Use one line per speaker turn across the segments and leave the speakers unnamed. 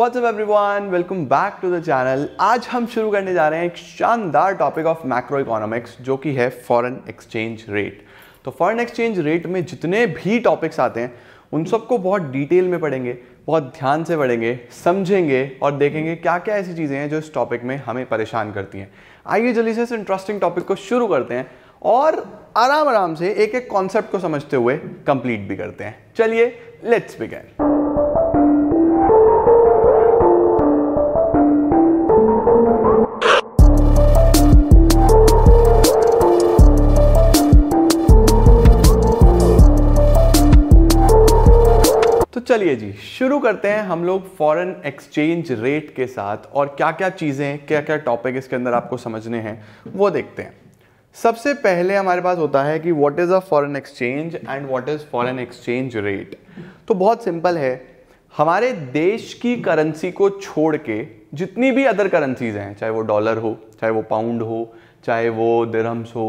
WhatsApp everyone welcome back to the channel आज हम शुरू करने जा रहे हैं एक शानदार टॉपिक ऑफ मैक्रो इकोनॉमिक्स जो कि है फॉरेन एक्सचेंज रेट तो फॉरेन एक्सचेंज रेट में जितने भी टॉपिक्स आते हैं उन सबको बहुत डिटेल में पढ़ेंगे बहुत ध्यान से पढ़ेंगे समझेंगे और देखेंगे क्या क्या ऐसी चीज़ें हैं जो इस टॉपिक में हमें परेशान करती हैं आइए जल्दी से इस इंटरेस्टिंग टॉपिक को शुरू करते हैं और आराम आराम से एक एक कॉन्सेप्ट को समझते हुए कंप्लीट भी करते हैं चलिए लेट्स बिगेन चलिए जी शुरू करते हैं हम लोग फॉरेन एक्सचेंज रेट के साथ और क्या क्या चीज़ें क्या क्या टॉपिक इसके अंदर आपको समझने हैं वो देखते हैं सबसे पहले हमारे पास होता है कि what is a foreign exchange and what is foreign exchange rate तो बहुत सिंपल है हमारे देश की करेंसी को छोड़ के जितनी भी अदर करेंसीज हैं चाहे वो डॉलर हो चाहे वो पाउंड हो चाहे वो दिरम्स हो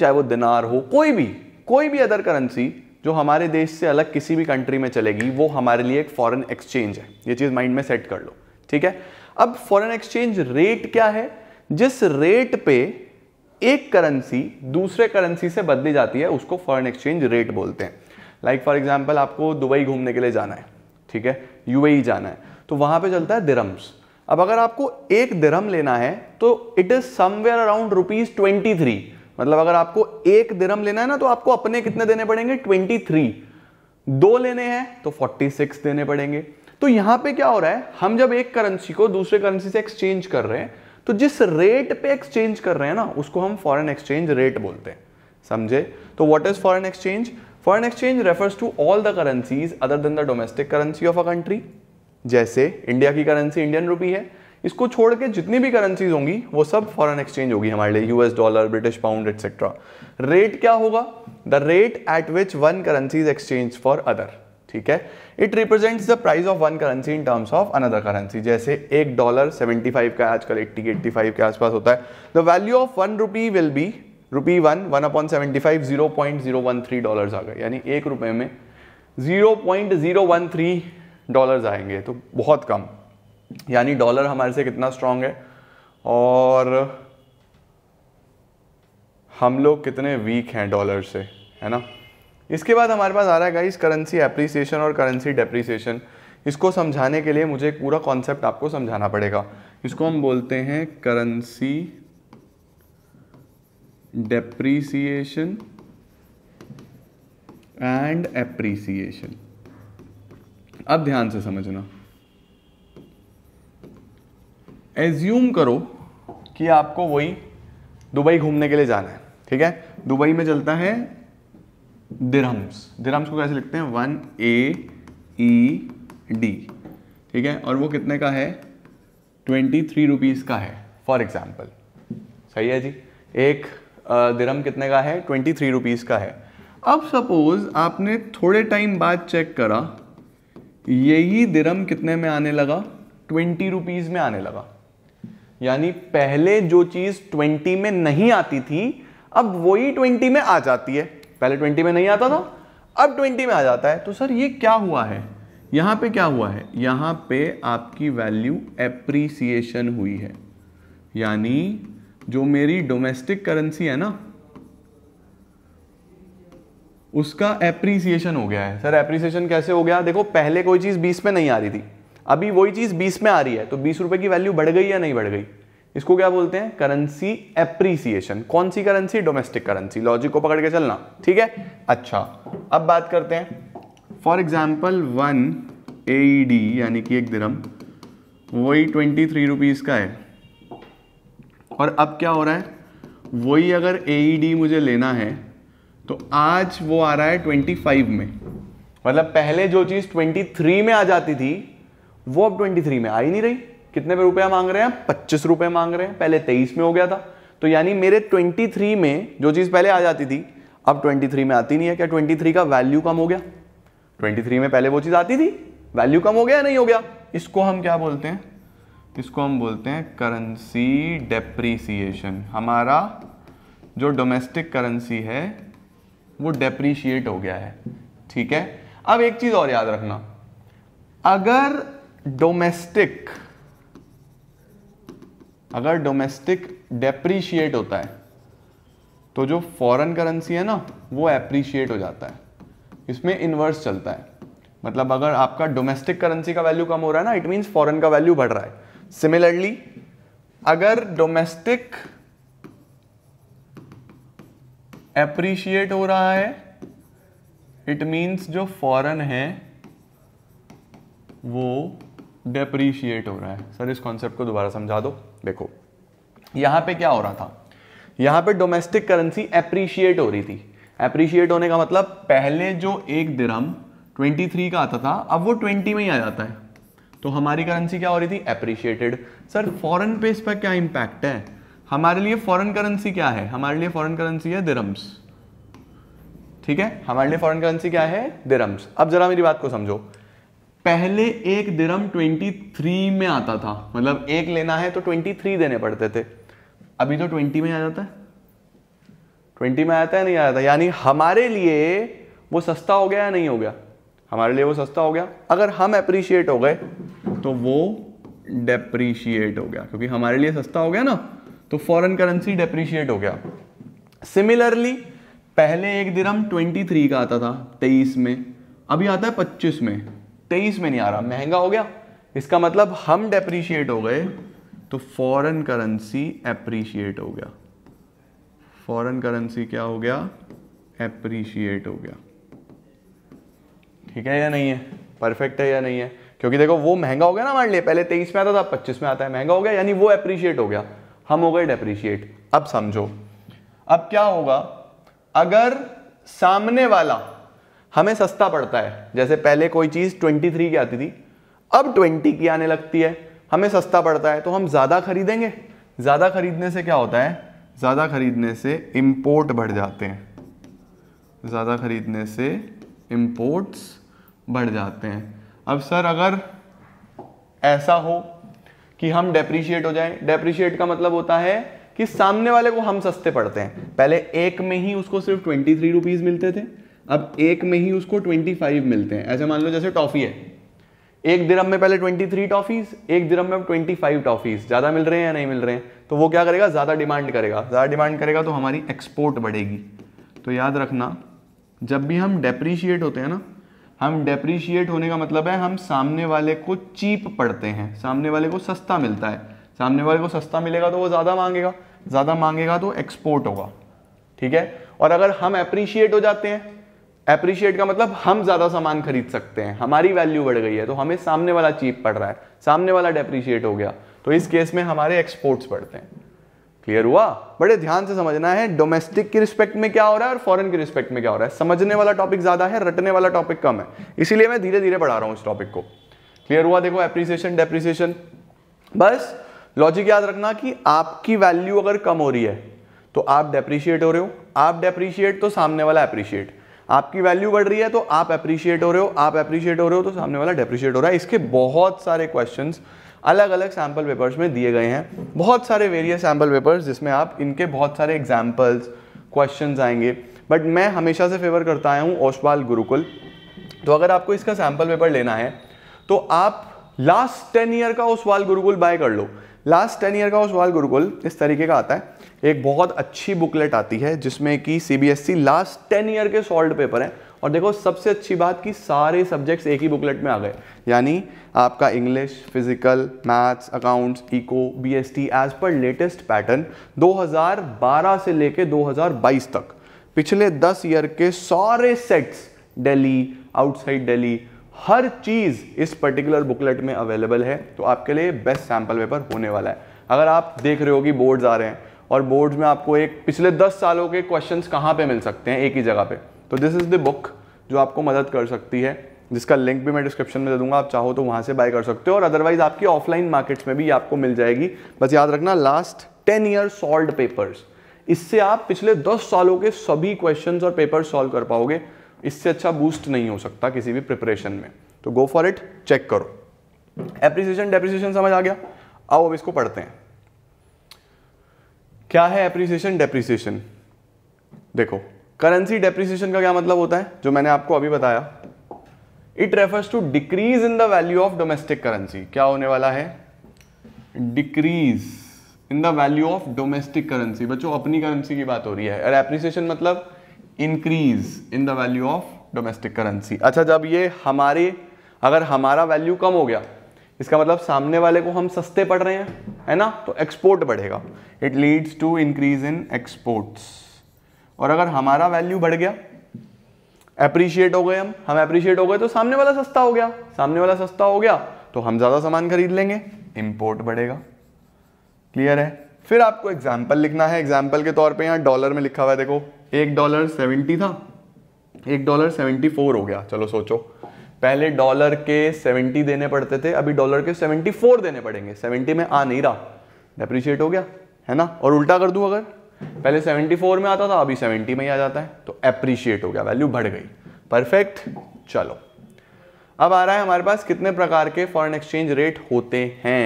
चाहे वो दिनार हो कोई भी कोई भी अदर करेंसी जो हमारे देश से अलग किसी भी कंट्री में चलेगी वो हमारे लिए एक फॉरेन एक्सचेंज है ये चीज़ माइंड में सेट कर लो ठीक है अब फॉरेन एक्सचेंज रेट क्या है जिस रेट पे एक करेंसी दूसरे करेंसी से बदली जाती है उसको फॉरेन एक्सचेंज रेट बोलते हैं लाइक फॉर एग्जाम्पल आपको दुबई घूमने के लिए जाना है ठीक है यूएई जाना है तो वहां पे चलता है दिरम्स अब अगर आपको एक दिरम लेना है तो it is somewhere around rupees twenty three मतलब अगर आपको एक दिरम लेना है ना तो आपको अपने कितने देने पड़ेंगे 23 दो लेने हैं तो 46 देने पड़ेंगे तो यहां पे क्या हो रहा है हम जब एक करेंसी को दूसरे करेंसी से एक्सचेंज कर रहे हैं तो जिस रेट पे एक्सचेंज कर रहे हैं ना उसको हम फॉरेन एक्सचेंज रेट बोलते हैं समझे तो what is foreign exchange foreign exchange refers to all the currencies other than the domestic currency of a country जैसे इंडिया की करेंसी इंडियन रुपी है इसको छोड़ के जितनी भी करेंसीज होंगी वो सब फॉरेन एक्सचेंज होगी हमारे लिए US dollar British pound etcetera rate क्या होगा the rate at which one currencies exchange for other ठीक है it represents the price of one currency in terms of another currency जैसे एक डॉलर सेवेंटी फाइव का आजकल एट्टी एट्टी फाइव के आसपास होता है the value of one rupee will be rupee one one a point seventy five zero point zero one three dollar आ गए यानी एक रुपए में zero point zero one three dollar आएंगे तो बहुत कम यानी डॉलर हमारे से कितना स्ट्रांग है और हम लोग कितने वीक हैं डॉलर से है ना इसके बाद हमारे पास आ रहा है गाइस करेंसी एप्रिसिएशन और करेंसी डेप्रिसिएशन इसको समझाने के लिए मुझे पूरा कॉन्सेप्ट आपको समझाना पड़ेगा इसको हम बोलते हैं करेंसी डेप्रिसिएशन एंड एप्रिसिएशन अब ध्यान से समझना एज्यूम करो कि आपको वही दुबई घूमने के लिए जाना है ठीक है दुबई में चलता है दिरहम्स दिरहम्स को कैसे लिखते हैं वन ए ई डी ठीक है और वो कितने का है ट्वेंटी थ्री रुपीज़ का है फॉर एग्जाम्पल सही है जी एक दिरम कितने का है ट्वेंटी थ्री रुपीज़ का है अब सपोज़ आपने थोड़े टाइम बाद चेक करा यही दिरम कितने में आने लगा ट्वेंटी रुपीज़ में आने लगा यानी पहले जो चीज 20 में नहीं आती थी अब वही 20 में आ जाती है पहले 20 में नहीं आता था अब 20 में आ जाता है तो सर ये क्या हुआ है यहां पे क्या हुआ है यहां पे आपकी वैल्यू एप्रीसिएशन हुई है यानी जो मेरी डोमेस्टिक करेंसी है ना उसका एप्रीसिएशन हो गया है सर एप्रीसिएशन कैसे हो गया देखो पहले कोई चीज़ बीस में नहीं आ रही थी अभी वही चीज़ बीस में आ रही है तो बीस रुपए की वैल्यू बढ़ गई या नहीं बढ़ गई इसको क्या बोलते हैं करेंसी एप्रिसिएशन कौन सी करेंसी डोमेस्टिक करेंसी लॉजिक को पकड़ के चलना ठीक है अच्छा अब बात करते हैं for example one A D यानी कि एक दिरम वही ट्वेंटी थ्री रुपीज़ का है और अब क्या हो रहा है वही अगर ए e मुझे लेना है तो आज वो आ रहा है ट्वेंटी फाइव में मतलब पहले जो चीज़ ट्वेंटी थ्री में आ जाती थी वो अब 23 में आ ही नहीं रही कितने रुपया मांग रहे हैं पच्चीस रुपए मांग रहे हैं पहले तेईस में हो गया था तो यानी मेरे 23 में जो चीज़ पहले आ जाती थी अब 23 में आती नहीं है क्या 23 का वैल्यू कम हो गया 23 में पहले वो चीज़ आती थी वैल्यू कम हो गया नहीं हो गया इसको हम क्या बोलते हैं इसको हम बोलते हैं करेंसी डेप्रीसिएशन हमारा जो डोमेस्टिक करेंसी है वो डेप्रीशिएट हो गया है ठीक है अब एक चीज़ और याद रखना अगर डोमेस्टिक अगर डोमेस्टिक डेप्रीशिएट होता है तो जो फॉरेन करेंसी है ना वो एप्रीशिएट हो जाता है इसमें इन्वर्स चलता है मतलब अगर आपका डोमेस्टिक करेंसी का वैल्यू कम हो रहा है ना इट मींस फॉरेन का वैल्यू बढ़ रहा है सिमिलरली अगर डोमेस्टिक एप्रीशिएट हो रहा है इट मींस जो फॉरेन है वो डेप्रीशिएट हो रहा है सर इस कॉन्सेप्ट को दोबारा समझा दो देखो यहां पे क्या हो रहा था यहां पे डोमेस्टिक करेंसी एप्रीशिएट हो रही थी एप्रीशिएट होने का मतलब पहले जो एक दिरम 23 का आता था अब वो 20 में ही आ जाता है तो हमारी करेंसी क्या हो रही थी एप्रीशिएटेड सर फॉरन पे इस पर क्या इंपैक्ट है हमारे लिए फॉरन करेंसी क्या है हमारे लिए फॉरन करेंसी है दिरम्स ठीक है हमारे लिए फॉरेन करेंसी क्या है दिरम्स अब जरा मेरी बात को समझो पहले एक दिरम 23 में आता था मतलब एक लेना है तो 23 देने पड़ते थे अभी तो 20 में आ जाता है 20 में आता है नहीं आ जाता यानी हमारे लिए वो सस्ता हो गया या नहीं हो गया हमारे लिए वो सस्ता हो गया अगर हम अप्रिशिएट हो गए तो वो डेप्रीशिएट हो गया क्योंकि हमारे लिए सस्ता हो गया ना तो फॉरेन करेंसी डेप्रीशिएट हो गया सिमिलरली पहले एक दिरम थ्री का आता था तेईस में अभी आता है पच्चीस में तेईस में नहीं आ रहा महंगा हो गया इसका मतलब हम डेप्रीशिएट हो गए तो फॉरेन करेंसी एप्रीशिएट हो गया फॉरेन करेंसी क्या हो गया एप्रीशिएट हो गया ठीक है या नहीं है परफेक्ट है या नहीं है क्योंकि देखो वो महंगा हो गया ना हमारे लिए पहले तेईस में आता था पच्चीस में आता है महंगा हो गया यानी वो एप्रीशिएट हो गया हम हो गए डेप्रीशिएट अब समझो अब क्या होगा अगर सामने वाला हमें सस्ता पड़ता है जैसे पहले कोई चीज़ ट्वेंटी थ्री की आती थी अब ट्वेंटी की आने लगती है हमें सस्ता पड़ता है तो हम ज़्यादा खरीदेंगे ज़्यादा खरीदने से क्या होता है ज़्यादा खरीदने से इम्पोर्ट बढ़ जाते हैं ज़्यादा खरीदने से इम्पोर्ट्स बढ़ जाते हैं अब सर अगर ऐसा हो कि हम डेप्रीशिएट हो जाए डेप्रीशिएट का मतलब होता है कि सामने वाले को हम सस्ते पड़ते हैं पहले एक में ही उसको सिर्फ ट्वेंटी थ्री रुपीज़ मिलते थे अब एक में ही उसको 25 मिलते हैं ऐसे मान लो जैसे टॉफ़ी है एक दिरम में पहले 23 टॉफ़ीज़ एक दिरम में अब 25 टॉफ़ीज़ ज़्यादा मिल रहे हैं या नहीं मिल रहे हैं तो वो क्या करेगा ज़्यादा डिमांड करेगा ज़्यादा डिमांड करेगा तो हमारी एक्सपोर्ट बढ़ेगी तो याद रखना जब भी हम डेप्रीशिएट होते हैं ना हम डेप्रीशिएट होने का मतलब है हम सामने वाले को चीप पड़ते हैं सामने वाले को सस्ता मिलता है सामने वाले को सस्ता मिलेगा तो वो ज़्यादा मांगेगा ज़्यादा मांगेगा तो एक्सपोर्ट होगा ठीक है और अगर हम अप्रिशिएट हो जाते हैं एप्रिशिएट का मतलब हम ज़्यादा सामान खरीद सकते हैं हमारी वैल्यू बढ़ गई है तो हमें सामने वाला चीप पड़ रहा है सामने वाला डेप्रिशिएट हो गया तो इस केस में हमारे एक्सपोर्ट्स बढ़ते हैं क्लियर हुआ बड़े ध्यान से समझना है डोमेस्टिक की रिस्पेक्ट में क्या हो रहा है और फॉरेन की रिस्पेक्ट में क्या हो रहा है समझने वाला टॉपिक ज़्यादा है रटने वाला टॉपिक कम है इसीलिए मैं धीरे धीरे बढ़ा रहा हूं इस टॉपिक को क्लियर हुआ देखो एप्रिसिएशन डेप्रिसिएशन बस लॉजिक याद रखना कि आपकी वैल्यू अगर कम हो रही है तो आप डेप्रिशिएट हो रहे हो आप डेप्रिशिएट तो सामने वाला एप्रिशिएट आपकी वैल्यू बढ़ रही है तो आप अप्रिशिएट हो रहे हो आप अप्रिशिएट हो रहे हो तो सामने वाला डेप्रिशिएट हो रहा है इसके बहुत सारे क्वेश्चन अलग अलग सैम्पल पेपर्स में दिए गए हैं बहुत सारे वेरियस सैम्पल पेपर्स जिसमें आप इनके बहुत सारे एग्जाम्पल्स क्वेश्चन आएंगे बट मैं हमेशा से फेवर करता आया हूँ ओशपाल गुरुकुल तो अगर आपको इसका सैम्पल पेपर लेना है तो आप लास्ट टेन ईयर का ओशवाल गुरुकुल बाय कर लो लास्ट टेन ईयर का ओशवाल गुरुकुल इस तरीके का आता है एक बहुत अच्छी बुकलेट आती है जिसमें कि सीबीएसई लास्ट टेन ईयर के सॉल्ट पेपर हैं और देखो सबसे अच्छी बात कि सारे सब्जेक्ट्स एक ही बुकलेट में आ गए यानी आपका English physical maths accounts eco BST as per latest pattern 2012 से लेके 2022 तक पिछले 10 ईयर के सारे सेट्स दिल्ली आउटसाइड दिल्ली हर चीज़ इस पर्टिकुलर बुकलेट में अवेलेबल है तो आपके लिए बेस्ट सैम्पल पेपर होने वाला है अगर आप देख रहे हो कि बोर्ड्स आ रहे हैं और बोर्ड्स में आपको एक पिछले दस सालों के क्वेश्चन कहाँ पर मिल सकते हैं एक ही जगह पर तो दिस इज़ द बुक जो आपको मदद कर सकती है जिसका लिंक भी मैं डिस्क्रिप्शन में दे दूंगा आप चाहो तो वहां से बाय कर सकते हो और अदरवाइज आपकी ऑफलाइन मार्केट्स में भी आपको मिल जाएगी बस याद रखना last ten year solve papers इससे आप पिछले दस सालों के सभी क्वेश्चन और पेपर सॉल्व कर पाओगे इससे अच्छा बूस्ट नहीं हो सकता किसी भी प्रिपरेशन में तो गो फॉर इट चेक करो एप्रिसिएशन डेप्रिसिएशन समझ आ गया अब अब इसको पढ़ते हैं क्या है एप्रिसिएशन डेप्रिसिएशन देखो करेंसी डेप्रिसिएशन का क्या मतलब होता है जो मैंने आपको अभी बताया it refers to decrease in the value of domestic currency क्या होने वाला है decrease in the value of domestic currency बच्चों अपनी करेंसी की बात हो रही है और एप्रिसिएशन मतलब increase in the value of domestic currency अच्छा जब ये हमारे अगर हमारा वैल्यू कम हो गया इसका मतलब सामने वाले को हम सस्ते पड़ रहे हैं है ना तो एक्सपोर्ट बढ़ेगा it leads to increase in exports और अगर हमारा वैल्यू बढ़ गया अप्रिशिएट हो गए हम हम अप्रिशिएट हो गए तो सामने वाला सस्ता हो गया सामने वाला सस्ता हो गया तो हम ज़्यादा सामान खरीद लेंगे इम्पोर्ट बढ़ेगा क्लियर है फिर आपको एग्जाम्पल लिखना है एग्जाम्पल के तौर पे यहाँ डॉलर में लिखा हुआ है देखो एक डॉलर सेवेंटी था एक डॉलर सेवेंटी फोर हो गया चलो सोचो पहले डॉलर के 70 देने पड़ते थे अभी डॉलर के 74 देने पड़ेंगे 70 में आ नहीं रहा डेप्रिशिएट हो गया है ना और उल्टा कर दूं अगर पहले 74 में आता था अभी 70 में ही आ जाता है तो एप्रिशिएट हो गया वैल्यू बढ़ गई परफेक्ट चलो अब आ रहा है हमारे पास कितने प्रकार के फॉरन एक्सचेंज रेट होते हैं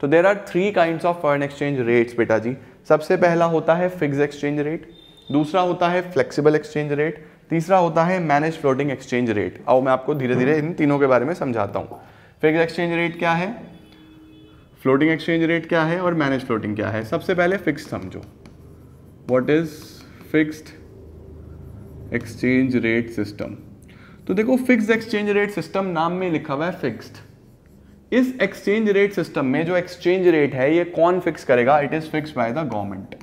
तो there are three kind of foreign exchange rates बेटा जी सबसे पहला होता है फिक्स एक्सचेंज रेट दूसरा होता है फ्लेक्सिबल एक्सचेंज रेट तीसरा होता है मैनेज फ्लोटिंग एक्सचेंज रेट और मैं आपको धीरे धीरे इन तीनों के बारे में समझाता हूँ फिक्स एक्सचेंज रेट क्या है फ्लोटिंग एक्सचेंज रेट क्या है और मैनेज फ्लोटिंग क्या है सबसे पहले फिक्स समझो what is fixed exchange rate system तो देखो फिक्स एक्सचेंज रेट सिस्टम नाम में लिखा हुआ है फिक्स्ड इस एक्सचेंज रेट सिस्टम में जो एक्सचेंज रेट है ये कौन फिक्स करेगा it is fix by the government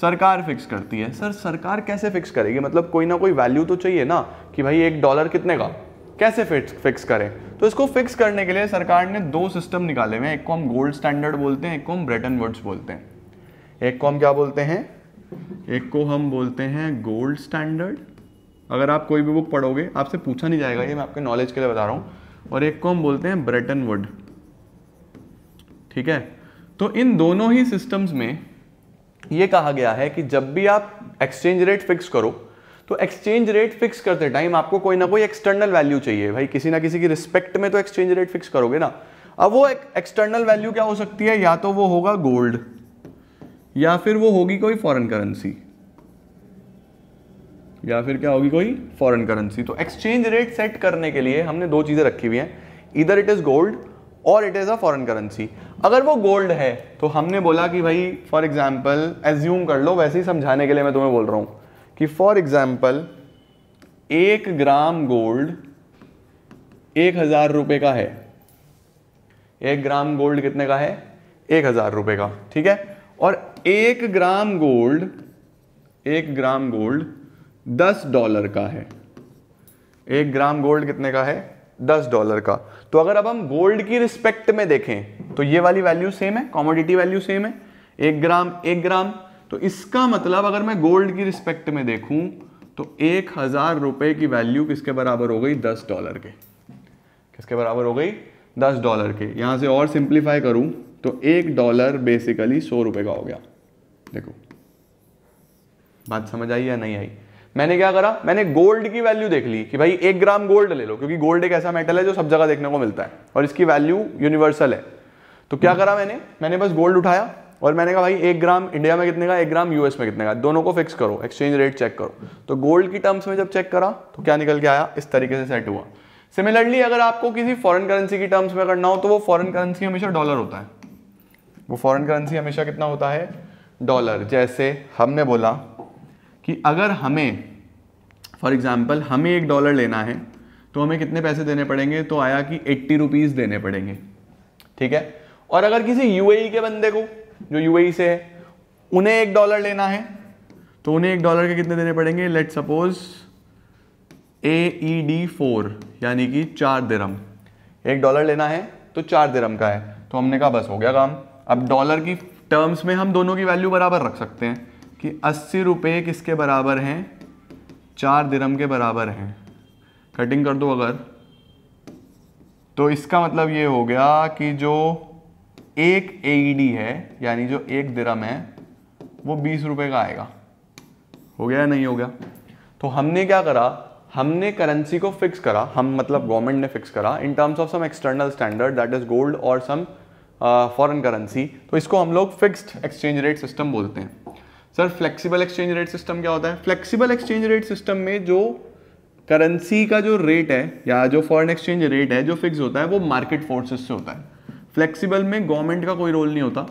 सरकार फिक्स करती है सर सरकार कैसे फिक्स करेगी मतलब कोई ना कोई वैल्यू तो चाहिए ना कि भाई एक डॉलर कितने का कैसे फिक्स करें तो इसको फिक्स करने के लिए सरकार ने दो सिस्टम निकाले हुए हैं एक को हम गोल्ड स्टैंडर्ड बोलते हैं एक को हम ब्रेटन वर्ड्स बोलते हैं एक को हम क्या बोलते हैं एक को हम बोलते हैं गोल्ड स्टैंडर्ड अगर आप कोई भी बुक पढ़ोगे आपसे पूछा नहीं जाएगा ये मैं आपके नॉलेज के लिए बता रहा हूँ और एक को हम बोलते हैं ब्रेटन वुड ठीक है तो इन दोनों ही सिस्टम्स में ये कहा गया है कि जब भी आप एक्सचेंज रेट फिक्स करो तो एक्सचेंज रेट फिक्स करते टाइम आपको कोई ना कोई एक्सटर्नल वैल्यू चाहिए भाई किसी ना किसी की रिस्पेक्ट में तो एक्सचेंज रेट फिक्स करोगे ना अब वो एक्सटर्नल वैल्यू क्या हो सकती है या तो वो होगा गोल्ड या फिर वो होगी कोई फॉरेन करेंसी या फिर क्या होगी कोई फॉरेन करेंसी तो एक्सचेंज रेट सेट करने के लिए हमने दो चीज़ें रखी हुई हैं इधर इट इज़ गोल्ड और it is a foreign currency अगर वो गोल्ड है तो हमने बोला कि भाई फॉर एग्जाम्पल एज्यूम कर लो वैसे ही समझाने के लिए मैं तुम्हें बोल रहा हूँ कि फॉर एग्जाम्पल एक ग्राम गोल्ड एक हज़ार रुपये का है एक ग्राम गोल्ड कितने का है एक हज़ार रुपये का ठीक है और एक ग्राम गोल्ड एक ग्राम गोल्ड दस डॉलर का है एक ग्राम गोल्ड कितने का है दस डॉलर का तो अगर अब हम गोल्ड की रिस्पेक्ट में देखें तो ये वाली वैल्यू सेम है कॉमोडिटी वैल्यू सेम है एक ग्राम एक ग्राम तो इसका मतलब अगर मैं गोल्ड की रिस्पेक्ट में देखूं तो एक हजार रुपए की वैल्यू किसके बराबर हो गई दस डॉलर के किसके बराबर हो गई दस डॉलर के यहां से और सिंप्लीफाई करूं तो एक डॉलर बेसिकली सौ रुपए का हो गया देखो बात समझ आई या नहीं आई मैंने क्या करा मैंने गोल्ड की वैल्यू देख ली कि भाई एक ग्राम गोल्ड ले लो क्योंकि गोल्ड एक ऐसा मेटल है जो सब जगह देखने को मिलता है और इसकी वैल्यू यूनिवर्सल है तो क्या करा मैंने मैंने बस गोल्ड उठाया और मैंने कहा भाई एक ग्राम इंडिया में कितने का एक ग्राम यूएस में कितने का दोनों को फिक्स करो एक्सचेंज रेट चेक करो तो गोल्ड की टर्म्स में जब चेक करा तो क्या निकल के आया इस तरीके से सेट हुआ सिमिलरली अगर आपको किसी फॉरेन करेंसी की टर्म्स में करना हो तो वो फॉरेन करेंसी हमेशा डॉलर होता है वो फॉरेन करेंसी हमेशा कितना होता है डॉलर जैसे हमने बोला कि अगर हमें फॉर एग्ज़ाम्पल हमें एक डॉलर लेना है तो हमें कितने पैसे देने पड़ेंगे तो आया कि एट्टी रुपीज़ देने पड़ेंगे ठीक है और अगर किसी यूएई e के बंदे को जो यूएई e से है उन्हें एक डॉलर लेना है तो उन्हें एक डॉलर के कितने देने पड़ेंगे let suppose A E D four यानी कि चार दिरम एक डॉलर लेना है तो चार दिरम का है तो हमने कहा बस हो गया काम अब डॉलर की टर्म्स में हम दोनों की वैल्यू बराबर रख सकते हैं कि अस्सी रुपये किसके बराबर हैं चार दिरम के बराबर हैं कटिंग कर दो अगर तो इसका मतलब ये हो गया कि जो एक एईडी e है यानी जो एक दिरम है वो बीस रुपये का आएगा हो गया या नहीं हो गया तो हमने क्या करा हमने करेंसी को फिक्स करा हम मतलब गवर्नमेंट ने फिक्स करा in terms of some external standard that is gold और सम फॉरेन करेंसी तो इसको हम लोग फिक्स्ड एक्सचेंज रेट सिस्टम बोलते हैं sir flexible exchange rate system क्या होता है फ्लेक्सिबल एक्सचेंज रेट सिस्टम में जो करेंसी का जो रेट है या जो फॉरेन एक्सचेंज रेट है जो फिक्स होता है वो मार्केट फोर्सेस से होता है फ्लेक्सिबल में गवर्नमेंट का कोई रोल नहीं होता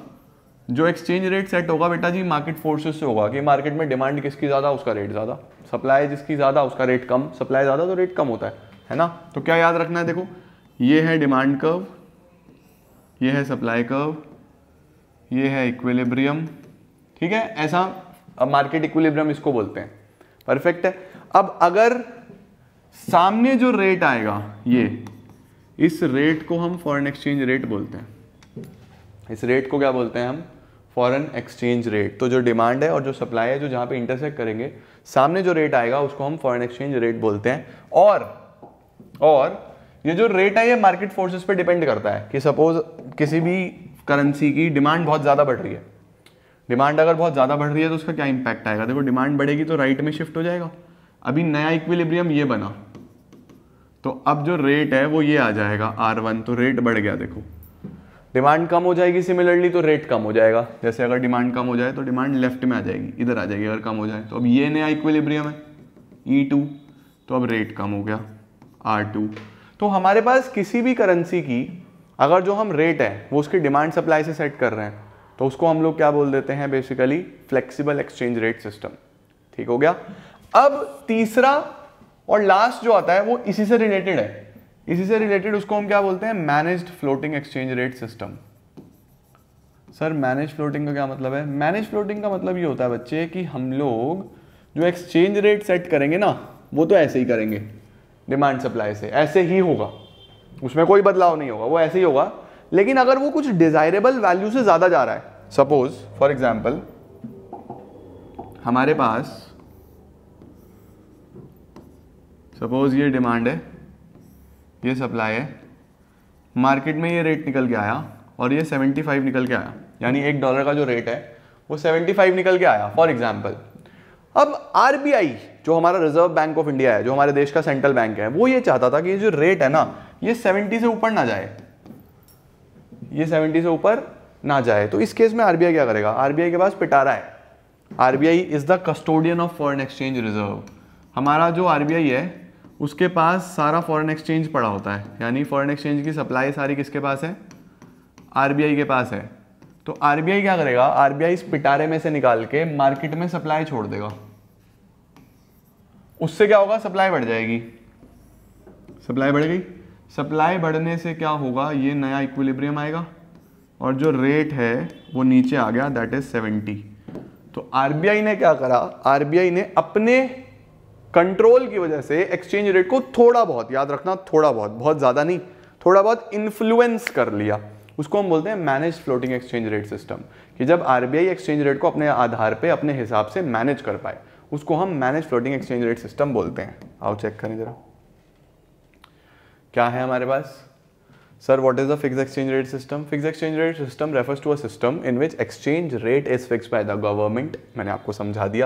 जो एक्सचेंज रेट सेट होगा बेटा जी मार्केट फोर्सेस से होगा कि मार्केट में डिमांड किसकी ज़्यादा उसका रेट ज़्यादा सप्लाई जिसकी ज़्यादा उसका रेट कम सप्लाई ज़्यादा तो रेट कम होता है है ना तो क्या याद रखना है देखो ये है डिमांड कर्व ये है सप्लाई कर्व ये है इक्वेलेब्रियम ठीक है ऐसा मार्केट इक्विलिब्रियम इसको बोलते हैं परफेक्ट है अब अगर सामने जो रेट आएगा ये इस रेट को हम फॉरेन एक्सचेंज रेट बोलते हैं इस रेट को क्या बोलते हैं हम फॉरेन एक्सचेंज रेट तो जो डिमांड है और जो सप्लाई है जो जहां पे इंटरसेक्ट करेंगे सामने जो रेट आएगा उसको हम फॉरेन एक्सचेंज रेट बोलते हैं और और ये जो रेट है ये मार्केट फोर्सेस पे डिपेंड करता है कि सपोज किसी भी करेंसी की डिमांड बहुत ज़्यादा बढ़ रही है डिमांड अगर बहुत ज़्यादा बढ़ रही है तो उसका क्या इम्पैक्ट आएगा देखो डिमांड बढ़ेगी तो राइट में शिफ्ट हो जाएगा अभी नया इक्विलिब्रियम ये बना तो अब जो रेट है वो ये आ जाएगा आर वन तो रेट बढ़ गया देखो डिमांड कम हो जाएगी सिमिलरली तो रेट कम हो जाएगा जैसे अगर डिमांड कम हो जाए तो डिमांड लेफ्ट में आ जाएगी इधर आ जाएगी अगर कम हो जाए तो अब ये नया इक्विलिब्रियम है ई e टू तो अब रेट कम हो गया आर टू तो हमारे पास किसी भी करेंसी की अगर जो हम रेट है वो उसकी डिमांड सप्लाई से सेट कर रहे हैं तो उसको हम लोग क्या बोल देते हैं basically flexible exchange rate system ठीक हो गया अब तीसरा और लास्ट जो आता है वो इसी से रिलेटेड है इसी से रिलेटेड उसको हम क्या बोलते हैं manage floating exchange rate system sir manage floating का क्या मतलब है मैनेज फ्लोटिंग का मतलब ये होता है बच्चे कि हम लोग जो एक्सचेंज रेट सेट करेंगे ना वो तो ऐसे ही करेंगे डिमांड सप्लाई से ऐसे ही होगा उसमें कोई बदलाव नहीं होगा वो ऐसे ही होगा लेकिन अगर वो कुछ डिजायरेबल वैल्यू से ज़्यादा जा रहा है सपोज फॉर एग्जाम्पल हमारे पास सपोज ये डिमांड है ये सप्लाई है मार्केट में ये रेट निकल के आया और ये 75 निकल के आया यानी एक डॉलर का जो रेट है वो 75 निकल के आया फॉर एग्जाम्पल अब आर जो हमारा रिजर्व बैंक ऑफ इंडिया है जो हमारे देश का सेंट्रल बैंक है वो ये चाहता था कि ये जो रेट है ना ये 70 से ऊपर ना जाए ये 70 से ऊपर ना जाए तो इस केस में आरबीआई क्या करेगा आरबीआई के पास पिटारा है RBI is the custodian of foreign exchange reserve हमारा जो आरबीआई है उसके पास सारा फॉरेन एक्सचेंज पड़ा होता है यानी फॉरेन एक्सचेंज की सप्लाई सारी किसके पास है आरबीआई के पास है तो आरबीआई क्या करेगा आरबीआई इस पिटारे में से निकाल के मार्केट में सप्लाई छोड़ देगा उससे क्या होगा सप्लाई बढ़ जाएगी सप्लाई बढ़ गई सप्लाई बढ़ने से क्या होगा ये नया इक्विलिब्रियम आएगा और जो रेट है वो नीचे आ गया दैट इज 70 तो आर ने क्या करा आरबीआई ने अपने कंट्रोल की वजह से एक्सचेंज रेट को थोड़ा बहुत याद रखना थोड़ा बहुत बहुत ज़्यादा नहीं थोड़ा बहुत इन्फ्लुएंस कर लिया उसको हम बोलते हैं manage floating exchange rate system कि जब आर एक्सचेंज रेट को अपने आधार पे अपने हिसाब से मैनेज कर पाए उसको हम manage floating exchange rate system बोलते हैं आओ चेक करें जरा क्या है हमारे पास sir what is the fix exchange rate system fix exchange rate system refers to a system in which exchange rate is fix by the government मैंने आपको समझा दिया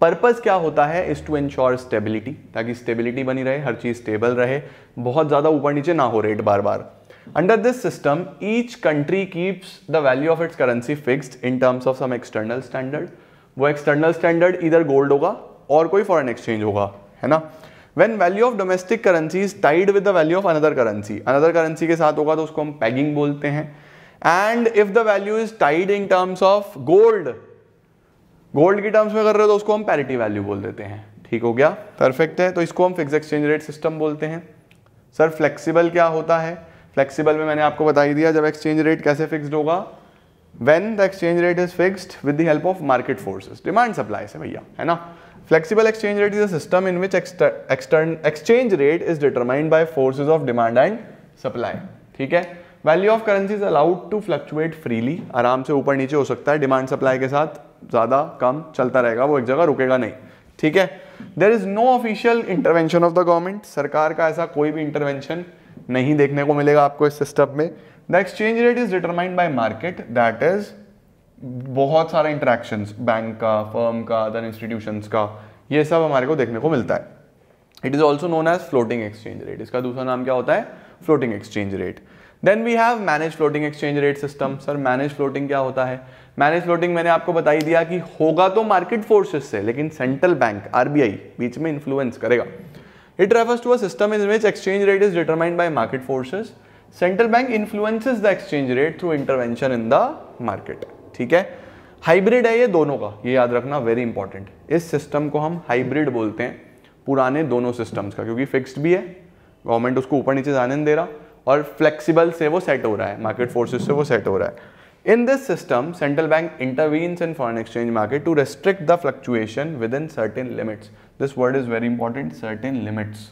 पर्पज क्या होता है इज टू इंश्योर स्टेबिलिटी ताकि स्टेबिलिटी बनी रहे हर चीज स्टेबल रहे बहुत ज्यादा ऊपर नीचे ना हो रेट बार बार under this system each country keeps the value of its currency fixed in terms of some external standard वो एक्सटर्नल स्टैंडर्ड इधर गोल्ड होगा और कोई फॉरन एक्सचेंज होगा है ना when value of domestic currency is tied with the value of another currency another currency के साथ होगा तो उसको हम पैगिंग बोलते हैं and if the value is tied in terms of gold gold की टर्म्स में कर रहे हो तो उसको हम पैरिटी वैल्यू बोल देते हैं ठीक हो गया परफेक्ट है तो इसको हम फिक्स एक्सचेंज रेट सिस्टम बोलते हैं सर फ्लेक्सिबल क्या होता है फ्लेक्सिबल में मैंने आपको बता ही दिया जब एक्सचेंज रेट कैसे फिक्स्ड होगा when the exchange rate is fixed with the help of market forces demand supply से भैया है ना flexible exchange rate is system in which extern exchange rate is determined by by of demand and supply ठीक है value of currency is allowed to fluctuate freely आराम से ऊपर नीचे हो सकता है डिमांड सप्लाई के साथ ज़्यादा कम चलता रहेगा वो एक जगह रुकेगा नहीं ठीक है there is no official intervention of the government सरकार का ऐसा कोई भी इंटरवेंशन नहीं देखने को मिलेगा आपको इस सिस्टम में the exchange rate is determined by market that is बहुत सारा इंटरेक्शन बैंक का फर्म का अदर इंस्टीट्यूशन का ये सब हमारे को देखने को मिलता है it is also known as floating exchange rate इसका दूसरा नाम क्या होता है floating exchange rate then we have manage floating exchange rate system sir manage floating क्या होता है मैनेज फ्लोटिंग मैंने आपको बताई दिया कि होगा तो मार्केट फोर्सेस से लेकिन सेंट्रल बैंक आरबीआई बीच में इन्फ्लुएंस करेगा it refers to a system in which exchange rate is determined by market forces central bank influences the exchange rate through intervention in the market ठीक है hybrid है ये दोनों का ये याद रखना वेरी इंपॉर्टेंट इस सिस्टम को हम हाइब्रिड बोलते हैं पुराने दोनों सिस्टम्स का क्योंकि फिक्स्ड भी है गवर्नमेंट उसको ऊपर नीचे जाने दे रहा और फ्लेक्सिबल से वो सेट हो रहा है मार्केट फोर्सेस से वो सेट हो रहा है in this system central bank intervenes in foreign exchange market to restrict the fluctuation within certain limits this word is very important certain limits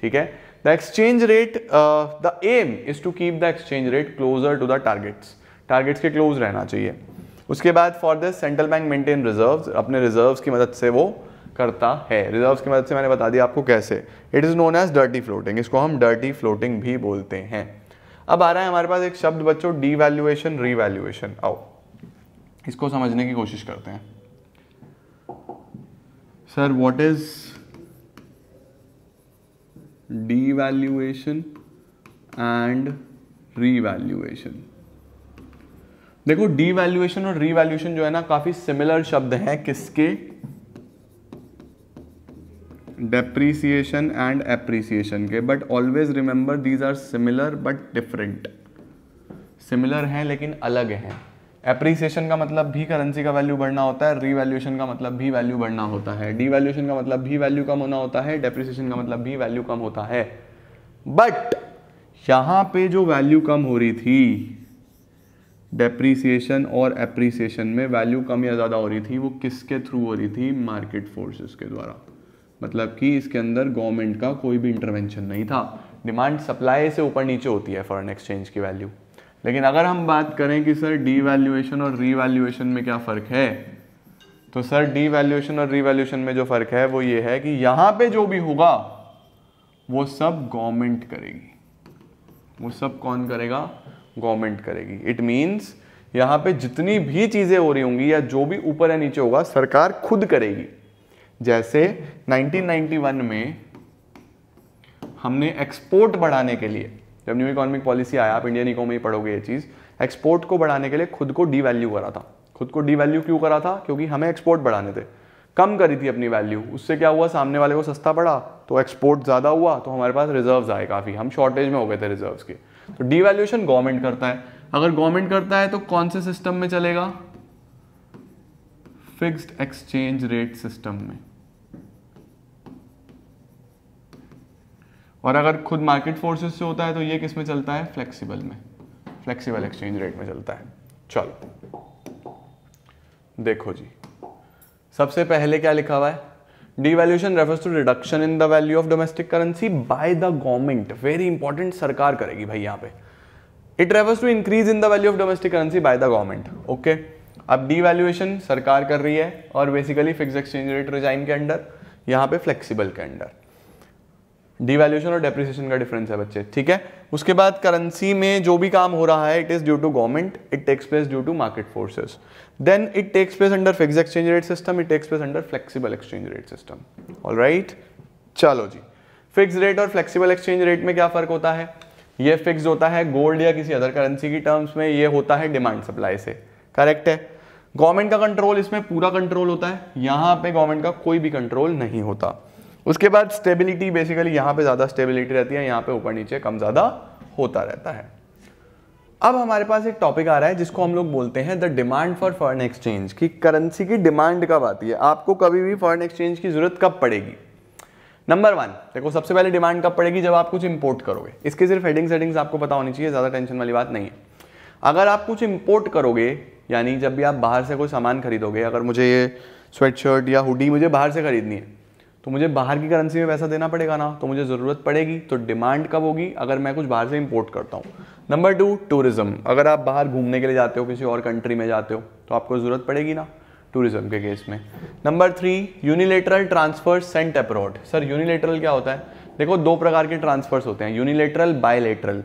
ठीक है the exchange rate the aim is to keep the exchange rate closer to the targets targets के close रहना चाहिए उसके बाद for this central bank maintain reserve अपने reserve की मदद से वो करता है रिजर्व की मदद से मैंने बता दिया आपको कैसे it is known as dirty floating इसको हम डर्टी फ्लोटिंग भी बोलते हैं अब आ रहा है हमारे पास एक शब्द बच्चों डीवैल्यूएशन रीवैल्यूएशन आओ इसको समझने की कोशिश करते हैं sir what is de and re revaluation देखो डीवैल्यूएशन और रीवैल्यूएशन जो है ना काफी सिमिलर शब्द है किसके डेप्रीसिएशन एंड एप्रीसिएशन के but always remember these are similar but different similar हैं लेकिन अलग हैं एप्रिसिएशन का मतलब भी करेंसी का वैल्यू बढ़ना होता है रीवैल्यूएशन का मतलब भी वैल्यू बढ़ना होता है डीवैल्यूएशन का मतलब भी वैल्यू कम होना होता है डेप्रिसिएशन का मतलब भी वैल्यू कम होता है बट यहां पे जो वैल्यू कम हो रही थी डेप्रीसिएशन और एप्रिसिएशन में वैल्यू कम या ज़्यादा हो रही थी वो किसके थ्रू हो रही थी मार्केट फोर्सेस के द्वारा मतलब कि इसके अंदर गवर्नमेंट का कोई भी इंटरवेंशन नहीं था डिमांड सप्लाई से ऊपर नीचे होती है फॉरेन एक्सचेंज की वैल्यू लेकिन अगर हम बात करें कि सर डी वैल्यूएशन और रीवैल्यूएशन में क्या फ़र्क है तो सर डी वैल्यूएशन और रीवैल्यूएशन में जो फ़र्क है वो ये है कि यहाँ पे जो भी होगा वो सब गवर्नमेंट करेगी वो सब कौन करेगा गवर्नमेंट करेगी इट मीन्स यहाँ पे जितनी भी चीज़ें हो रही होंगी या जो भी ऊपर या नीचे होगा सरकार खुद करेगी जैसे 1991 में हमने एक्सपोर्ट बढ़ाने के लिए जब न्यू इकोनॉमिक पॉलिसी आया आप इंडियन इकोनॉमी पढ़ोगे ये चीज़ एक्सपोर्ट को बढ़ाने के लिए खुद को डी वैल्यू करा था खुद को डी वैल्यू क्यों करा था क्योंकि हमें एक्सपोर्ट बढ़ाने थे कम करी थी अपनी वैल्यू उससे क्या हुआ सामने वाले को सस्ता पड़ा तो एक्सपोर्ट ज़्यादा हुआ तो हमारे पास रिजर्व आए काफ़ी हम शॉर्टेज में हो गए थे रिजर्व के तो डिवेल्यूएशन गवर्नमेंट करता है अगर गवर्नमेंट करता है तो कौन से सिस्टम में चलेगा फिक्स्ड एक्सचेंज रेट सिस्टम में और अगर खुद मार्केट फोर्सेस से होता है तो ये किस में चलता है फ्लेक्सिबल में फ्लेक्सिबल एक्सचेंज रेट में चलता है चलो देखो जी सबसे पहले क्या लिखा हुआ है devaluation refers to reduction in the value of domestic currency by the government very important सरकार करेगी भाई यहाँ पे it refers to increase in the value of domestic currency by the government okay अब डिवेल्यूएशन सरकार कर रही है और basically fix exchange rate regime के अंडर यहाँ पे फ्लेक्सीबल के अंडर डिवेल्यूएशन और डेप्रिसिएशन का डिफरेंस है बच्चे ठीक है उसके बाद करेंसी में जो भी काम हो रहा है it is due to government it takes place due to market forces then it takes place under fixed exchange rate system it takes place under flexible exchange rate system all right चलो जी fix rate और flexible exchange rate में क्या फर्क होता है ये fix होता है गोल्ड या किसी अदर करेंसी की टर्म्स में ये होता है डिमांड सप्लाई से करेक्ट है गवर्नमेंट का कंट्रोल इसमें पूरा कंट्रोल होता है यहाँ पे गवर्नमेंट का कोई भी कंट्रोल नहीं होता उसके बाद स्टेबिलिटी बेसिकली यहाँ पे ज़्यादा स्टेबिलिटी रहती है यहाँ पे ऊपर नीचे कम ज़्यादा होता रहता है अब हमारे पास एक टॉपिक आ रहा है जिसको हम लोग बोलते हैं the demand for foreign exchange की करेंसी की डिमांड कब आती है आपको कभी भी फॉरेन एक्सचेंज की जरूरत कब पड़ेगी नंबर वन देखो सबसे पहले डिमांड कब पड़ेगी जब आप कुछ इंपोर्ट करोगे इसके सिर्फ हेडिंग सेटिंग्स आपको पता होनी चाहिए ज़्यादा टेंशन वाली बात नहीं है अगर आप कुछ इंपोर्ट करोगे यानी जब भी आप बाहर से कोई सामान खरीदोगे अगर मुझे ये स्वेट शर्ट या हुडी मुझे बाहर से खरीदनी है तो मुझे बाहर की करेंसी में पैसा देना पड़ेगा ना तो मुझे ज़रूरत पड़ेगी तो डिमांड कब होगी अगर मैं कुछ बाहर से इम्पोर्ट करता हूँ नंबर टू टूरिज़्म अगर आप बाहर घूमने के लिए जाते हो किसी और कंट्री में जाते हो तो आपको ज़रूरत पड़ेगी ना टूरिज़्म के केस में number three unilateral transfer sent abroad sir unilateral क्या होता है देखो दो प्रकार के ट्रांसफर्स होते हैं यूनिलेटरल बायलेटरल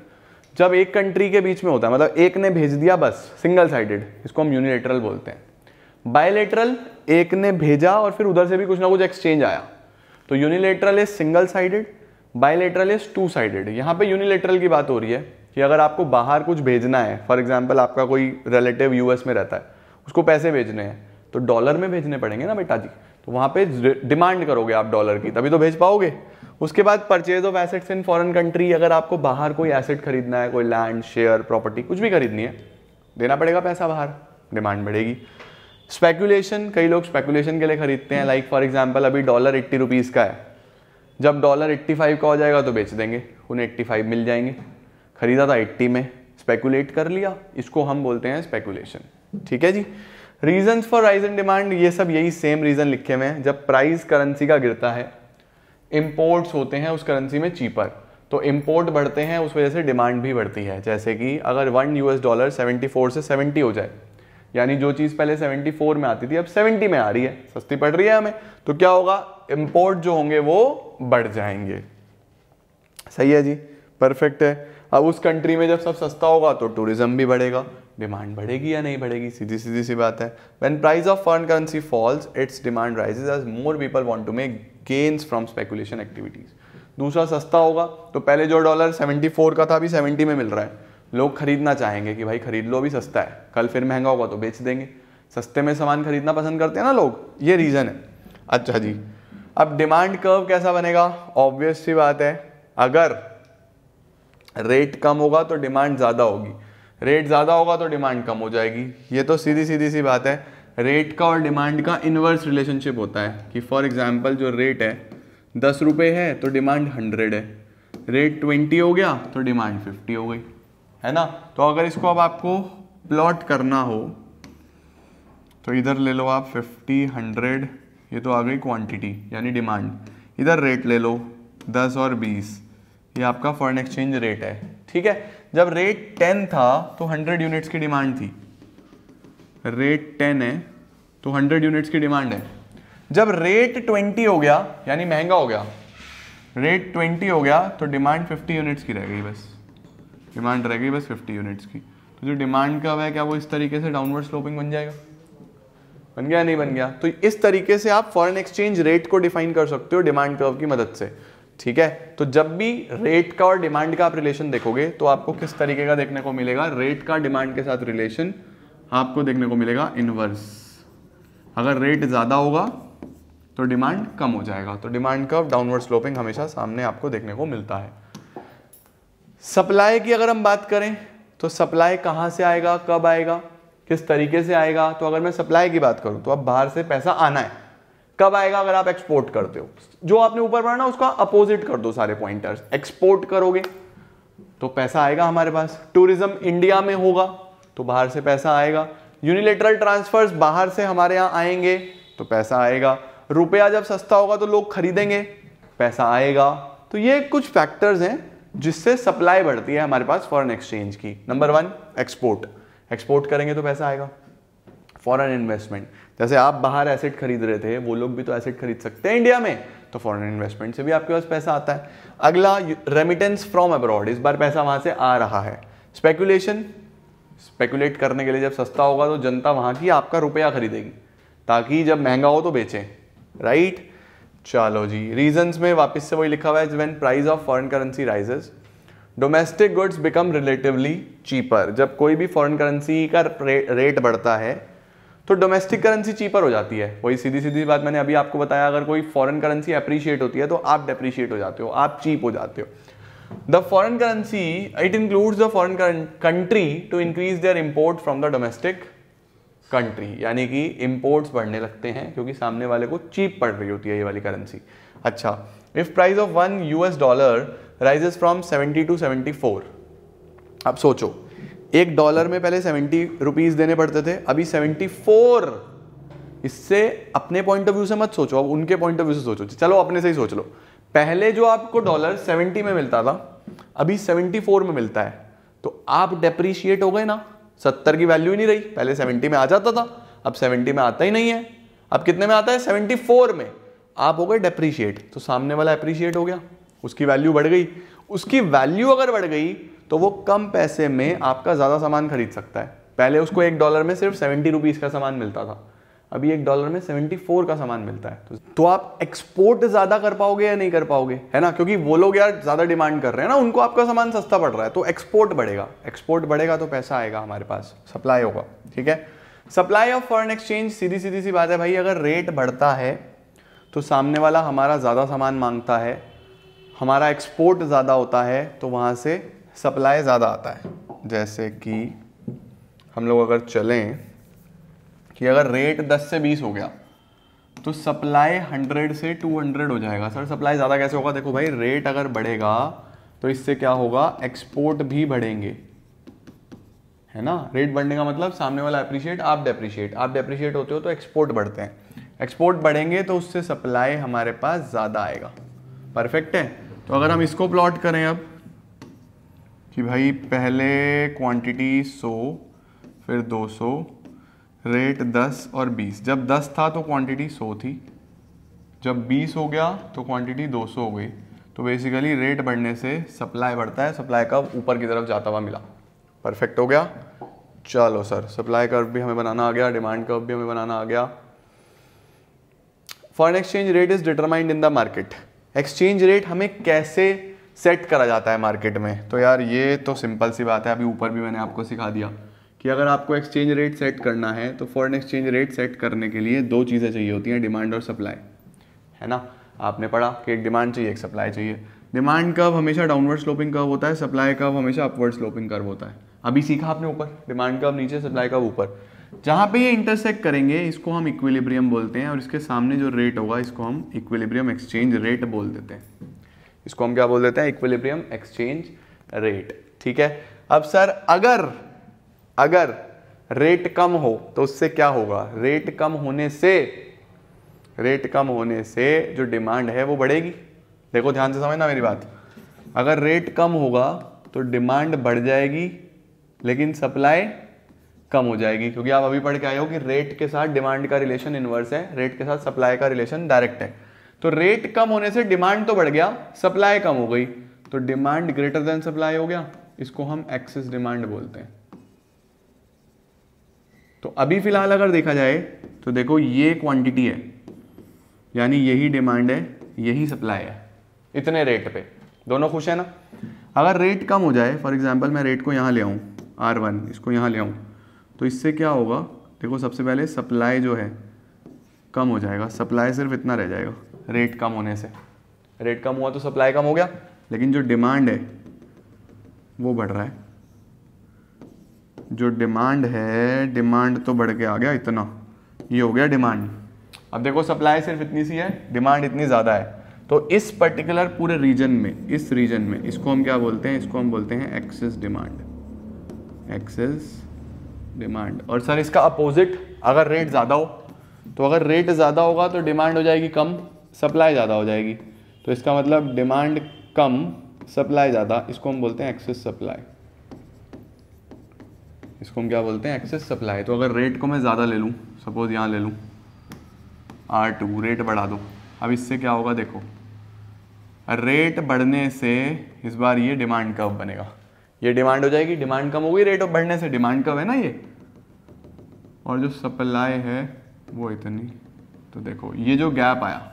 जब एक कंट्री के बीच में होता है मतलब एक ने भेज दिया बस सिंगल साइडेड इसको हम यूनिलेटरल बोलते हैं बायलेटरल एक ने भेजा और फिर उधर से भी कुछ ना कुछ एक्सचेंज आया तो unilateral is single sided bilateral is two sided यहाँ पे यूनिलेटरल की बात हो रही है कि अगर आपको बाहर कुछ भेजना है फॉर एग्जाम्पल आपका कोई रिलेटिव यूएस में रहता है उसको पैसे भेजने हैं तो डॉलर में भेजने पड़ेंगे ना बेटा जी तो वहाँ पे डिमांड करोगे आप डॉलर की तभी तो भेज पाओगे उसके बाद purchase of assets in foreign country अगर आपको बाहर कोई एसेट खरीदना है कोई लैंड शेयर प्रॉपर्टी कुछ भी खरीदनी है देना पड़ेगा पैसा बाहर डिमांड बढ़ेगी स्पेकुलेशन कई लोग स्पेकुलेशन के लिए खरीदते हैं लाइक फॉर एग्जाम्पल अभी डॉलर एट्टी रुपीज़ का है जब डॉलर एट्टी फाइव का हो जाएगा तो बेच देंगे उन्हें एट्टी फाइव मिल जाएंगे खरीदा था एट्टी में स्पेकुलेट कर लिया इसको हम बोलते हैं स्पेकुलेशन ठीक है जी reason for rise and demand ये सब यही सेम रीज़न लिखे हुए हैं जब प्राइस करेंसी का गिरता है इम्पोर्ट्स होते हैं उस करेंसी में चीपर तो इम्पोर्ट बढ़ते हैं उस वजह से डिमांड भी बढ़ती है जैसे कि अगर one US dollar seventy four से सेवेंटी हो जाए यानी जो चीज़ पहले 74 में आती थी अब 70 में आ रही है सस्ती पड़ रही है हमें तो क्या होगा इंपोर्ट जो होंगे वो बढ़ जाएंगे सही है जी परफेक्ट है अब उस कंट्री में जब सब सस्ता होगा तो टूरिज्म भी बढ़ेगा डिमांड बढ़ेगी या नहीं बढ़ेगी सीधी सीधी सी बात है when price of foreign currency falls its demand rises as more people want to make gains from speculation activities दूसरा सस्ता होगा तो पहले जो डॉलर 74 का था अभी 70 में मिल रहा है लोग खरीदना चाहेंगे कि भाई खरीद लो अभी सस्ता है कल फिर महंगा होगा तो बेच देंगे सस्ते में सामान खरीदना पसंद करते हैं ना लोग ये रीज़न है अच्छा जी अब डिमांड कर्व कैसा बनेगा ऑब्वियस सी बात है अगर रेट कम होगा तो डिमांड ज़्यादा होगी रेट ज़्यादा होगा तो डिमांड कम हो जाएगी ये तो सीधी सीधी सी बात है रेट का और डिमांड का इन्वर्स रिलेशनशिप होता है कि फॉर एग्जांपल जो रेट है दस रुपये है तो डिमांड हंड्रेड है रेट ट्वेंटी हो गया तो डिमांड फिफ्टी हो गई है ना तो अगर इसको अब आपको प्लॉट करना हो तो इधर ले लो आप फिफ्टी हंड्रेड ये तो आ गई क्वांटिटी यानी डिमांड इधर रेट ले लो दस और बीस ये आपका फॉरन एक्सचेंज रेट है ठीक है जब रेट टेन था तो हंड्रेड यूनिट्स की डिमांड थी रेट टेन है तो हंड्रेड यूनिट्स की डिमांड है जब रेट ट्वेंटी हो गया यानी महंगा हो गया रेट ट्वेंटी हो गया तो डिमांड फिफ्टी यूनिट्स की रह गई बस डिमांड रहेगी बस फिफ्टी यूनिट्स की तो जो डिमांड का है क्या वो इस तरीके से डाउनवर्ड स्लोपिंग बन जाएगा बन गया नहीं बन गया तो इस तरीके से आप फॉरेन एक्सचेंज रेट को डिफाइन कर सकते हो डिमांड कर्व की मदद से ठीक है तो जब भी रेट का और डिमांड का आप रिलेशन देखोगे तो आपको किस तरीके का देखने को मिलेगा रेट का डिमांड के साथ रिलेशन आपको देखने को मिलेगा इनवर्स अगर रेट ज़्यादा होगा तो डिमांड कम हो जाएगा तो डिमांड कर्व डाउनवर्ड स्लोपिंग हमेशा सामने आपको देखने को मिलता है सप्लाई की अगर हम बात करें तो सप्लाई कहाँ से आएगा कब आएगा किस तरीके से आएगा तो अगर मैं सप्लाई की बात करूँ तो अब बाहर से पैसा आना है कब आएगा अगर आप एक्सपोर्ट करते हो जो आपने ऊपर पढ़ा ना उसका अपोजिट कर दो सारे पॉइंटर्स एक्सपोर्ट करोगे तो पैसा आएगा हमारे पास टूरिज्म इंडिया में होगा तो बाहर से पैसा आएगा यूनिलेटरल ट्रांसफर्स बाहर से हमारे यहाँ आएंगे तो पैसा आएगा रुपया जब सस्ता होगा तो लोग खरीदेंगे पैसा आएगा तो ये कुछ फैक्टर्स हैं जिससे सप्लाई बढ़ती है हमारे पास फॉरेन एक्सचेंज की नंबर वन एक्सपोर्ट एक्सपोर्ट करेंगे तो पैसा आएगा फॉरेन इन्वेस्टमेंट जैसे आप बाहर एसेट खरीद रहे थे वो लोग भी तो एसेट खरीद सकते हैं इंडिया में तो फॉरेन इन्वेस्टमेंट से भी आपके पास पैसा आता है अगला रेमिटेंस फ्रॉम अब्रॉड इस बार पैसा वहां से आ रहा है स्पेकुलेशन स्पेकुलेट करने के लिए जब सस्ता होगा तो जनता वहां की आपका रुपया खरीदेगी ताकि जब महंगा हो तो बेचें राइट चलो जी रीजंस में वापस से वही लिखा हुआ है when price of foreign currency rises domestic goods become relatively cheaper जब कोई भी फॉरेन करेंसी का रेट बढ़ता है तो डोमेस्टिक करेंसी चीपर हो जाती है वही सीधी सीधी बात मैंने अभी आपको बताया अगर कोई फॉरेन करेंसी अप्रिशिएट होती है तो आप डेप्रिशिएट हो जाते हो आप चीप हो जाते हो the foreign currency it includes the foreign country to increase their import from the domestic country यानी कि इम्पोर्ट्स बढ़ने लगते हैं क्योंकि सामने वाले को चीप पड़ रही होती है ये वाली करेंसी अच्छा if price of one U S dollar rises from seventy to seventy four अब सोचो एक डॉलर में पहले सेवेंटी रुपीज़ देने पड़ते थे अभी सेवेंटी फोर इससे अपने पॉइंट ऑफ व्यू से मत सोचो अब उनके पॉइंट ऑफ व्यू से सोचो चलो अपने से ही सोच लो पहले जो आपको डॉलर सेवेंटी में मिलता था अभी सेवेंटी फोर में मिलता है तो आप डेप्रीशिएट हो गए ना सत्तर की वैल्यू ही नहीं रही पहले सेवेंटी में आ जाता था अब सेवेंटी में आता ही नहीं है अब कितने में आता है सेवेंटी फोर में आप हो गए डेप्रीशिएट तो सामने वाला अप्रिशिएट हो गया उसकी वैल्यू बढ़ गई उसकी वैल्यू अगर बढ़ गई तो वो कम पैसे में आपका ज़्यादा सामान खरीद सकता है पहले उसको एक डॉलर में सिर्फ सेवेंटी रुपीज़ का सामान मिलता था अभी एक डॉलर में 74 का सामान मिलता है तो, तो आप एक्सपोर्ट ज़्यादा कर पाओगे या नहीं कर पाओगे है ना क्योंकि वो लोग यार ज़्यादा डिमांड कर रहे हैं ना उनको आपका सामान सस्ता पड़ रहा है तो एक्सपोर्ट बढ़ेगा एक्सपोर्ट बढ़ेगा तो पैसा आएगा हमारे पास सप्लाई होगा ठीक है सप्लाई ऑफ फॉरन एक्सचेंज सीधी सीधी सी बात है भाई अगर रेट बढ़ता है तो सामने वाला हमारा ज़्यादा सामान मांगता है हमारा एक्सपोर्ट ज़्यादा होता है तो वहां से सप्लाई ज़्यादा आता है जैसे कि हम लोग अगर चलें कि अगर रेट 10 से 20 हो गया तो सप्लाई 100 से 200 हो जाएगा सर सप्लाई ज़्यादा कैसे होगा देखो भाई रेट अगर बढ़ेगा तो इससे क्या होगा एक्सपोर्ट भी बढ़ेंगे है ना रेट बढ़ने का मतलब सामने वाला अप्रिशिएट आप डेप्रिशिएट आप डेप्रिशिएट होते हो तो एक्सपोर्ट बढ़ते हैं एक्सपोर्ट बढ़ेंगे तो उससे सप्लाई हमारे पास ज़्यादा आएगा परफेक्ट है तो अगर हम इसको प्लॉट करें अब कि भाई पहले क्वांटिटी 100 फिर 200 रेट 10 और 20 जब 10 था तो क्वांटिटी 100 थी जब 20 हो गया तो क्वांटिटी 200 हो गई तो बेसिकली रेट बढ़ने से सप्लाई बढ़ता है सप्लाई कर्व ऊपर की तरफ जाता हुआ मिला परफेक्ट हो गया चलो सर सप्लाई कर्व भी हमें बनाना आ गया डिमांड कर्व भी हमें बनाना आ गया foreign exchange rate is determined in the market exchange rate हमें कैसे सेट करा जाता है मार्केट में तो यार ये तो सिंपल सी बात है अभी ऊपर भी मैंने आपको सिखा दिया कि अगर आपको एक्सचेंज रेट सेट करना है तो फॉरेन एक्सचेंज रेट सेट करने के लिए दो चीज़ें चाहिए होती हैं डिमांड और सप्लाई है ना आपने पढ़ा कि एक डिमांड चाहिए एक सप्लाई चाहिए डिमांड कब हमेशा डाउनवर्ड स्लोपिंग कर्व होता है सप्लाई कब हमेशा अपवर्ड स्लोपिंग कर्व होता है अभी सीखा आपने ऊपर डिमांड कब नीचे सप्लाई कब ऊपर जहाँ पे ये इंटरसेक्ट करेंगे इसको हम इक्विलिब्रियम बोलते हैं और इसके सामने जो रेट होगा इसको हम इक्विलिब्रियम एक्सचेंज रेट बोल देते हैं इसको हम क्या बोल देते हैं इक्विलिब्रियम एक्सचेंज रेट ठीक है अब सर अगर अगर रेट कम हो तो उससे क्या होगा रेट कम होने से रेट कम होने से जो डिमांड है वो बढ़ेगी देखो ध्यान से समझना मेरी बात अगर रेट कम होगा तो डिमांड बढ़ जाएगी लेकिन सप्लाई कम हो जाएगी क्योंकि आप अभी पढ़ के आए हो कि रेट के साथ डिमांड का रिलेशन इन्वर्स है रेट के साथ सप्लाई का रिलेशन डायरेक्ट है तो रेट कम होने से डिमांड तो बढ़ गया सप्लाई कम हो गई तो डिमांड ग्रेटर देन सप्लाई हो गया इसको हम एक्सेस डिमांड बोलते हैं तो अभी फिलहाल अगर देखा जाए तो देखो ये क्वांटिटी है यानी यही डिमांड है यही सप्लाई है इतने रेट पे दोनों खुश है ना अगर रेट कम हो जाए फॉर एग्जांपल मैं रेट को यहाँ ले आऊँ आर वन इसको यहाँ ले आऊँ तो इससे क्या होगा देखो सबसे पहले सप्लाई जो है कम हो जाएगा सप्लाई सिर्फ इतना रह जाएगा रेट कम होने से रेट कम हुआ तो सप्लाई कम हो गया लेकिन जो डिमांड है वो बढ़ रहा है जो डिमांड है डिमांड तो बढ़ के आ गया इतना ये हो गया डिमांड अब देखो सप्लाई सिर्फ इतनी सी है डिमांड इतनी ज़्यादा है तो इस पर्टिकुलर पूरे रीजन में इस रीजन में इसको हम क्या बोलते हैं इसको हम बोलते हैं एक्सेस डिमांड एक्सेस डिमांड और सर इसका अपोजिट अगर रेट ज़्यादा हो तो अगर रेट ज़्यादा होगा तो डिमांड हो जाएगी कम सप्लाई ज़्यादा हो जाएगी तो इसका मतलब डिमांड कम सप्लाई ज़्यादा इसको हम बोलते हैं एक्सेस सप्लाई इसको हम क्या बोलते हैं एक्सेस सप्लाई तो अगर रेट को मैं ज़्यादा ले लूँ सपोज़ यहाँ ले लूँ आर टू रेट बढ़ा दो अब इससे क्या होगा देखो रेट बढ़ने से इस बार ये डिमांड कब बनेगा ये डिमांड हो जाएगी डिमांड कम होगी रेट रेट बढ़ने से डिमांड कब है ना ये और जो सप्लाई है वो इतनी तो देखो ये जो गैप आया